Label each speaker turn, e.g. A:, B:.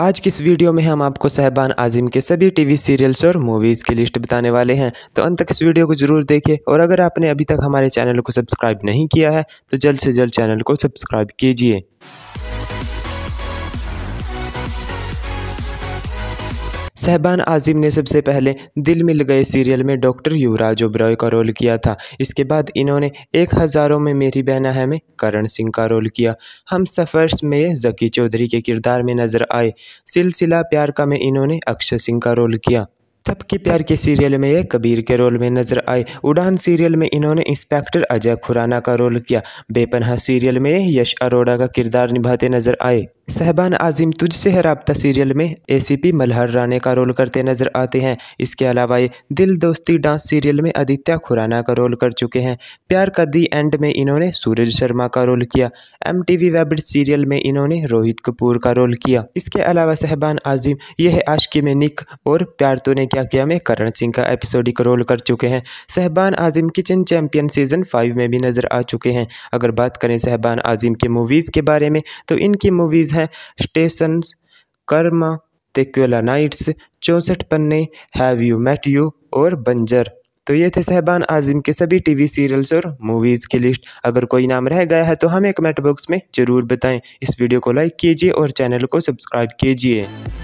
A: आज की इस वीडियो में हम आपको साहबान आजिम के सभी टीवी सीरियल्स और मूवीज़ की लिस्ट बताने वाले हैं तो अंत तक इस वीडियो को जरूर देखें और अगर आपने अभी तक हमारे चैनल को सब्सक्राइब नहीं किया है तो जल्द से जल्द चैनल को सब्सक्राइब कीजिए सहबान आज़िम ने सबसे पहले दिल मिल गए सीरियल में डॉक्टर युवराज ओब्रॉय का रोल किया था इसके बाद इन्होंने एक हज़ारों में मेरी बहना है में करण सिंह का रोल किया हम सफ़र्स में जकी चौधरी के किरदार में नज़र आए सिलसिला प्यार का में इन्होंने अक्षय सिंह का रोल किया तब के प्यार के सीरियल में ये कबीर के रोल में नजर आए उड़ान सीरियल में इन्होंने इंस्पेक्टर अजय खुराना का रोल किया बेपनहा सीरियल में यश अरोड़ा का किरदार निभाते नजर आए सहबान आज़िम तुझसे है रबता सीरियल में एसीपी मल्हर राणे का रोल करते नजर आते हैं इसके अलावा ये दिल दोस्ती डांस सीरियल में आदित्य खुराना का रोल कर चुके हैं प्यार का दी एंड में इन्होंने सूरज शर्मा का रोल किया M T V web serial में इन्होंने रोहित कपूर का रोल किया इसके अलावा सहबान आज़िम यह है आशकी में निक और प्यार तो ने क्या किया में करण सिंह का एपिसोडिक रोल कर चुके हैं Shehban Azim kitchen champion season five में भी नजर आ चुके हैं अगर बात करें सहबान आज़िम के मूवीज़ के बारे में तो इनकी मूवीज़ हैं है स्टेशन कर्मा तेक्ला नाइट्स चौंसठ पन्ने हैव यू मेट यू और बंजर तो ये थे सहबान आज़िम के सभी टीवी सीरियल्स और मूवीज़ की लिस्ट अगर कोई नाम रह गया है तो हमें कमेंट बॉक्स में ज़रूर बताएं इस वीडियो को लाइक कीजिए और चैनल को सब्सक्राइब कीजिए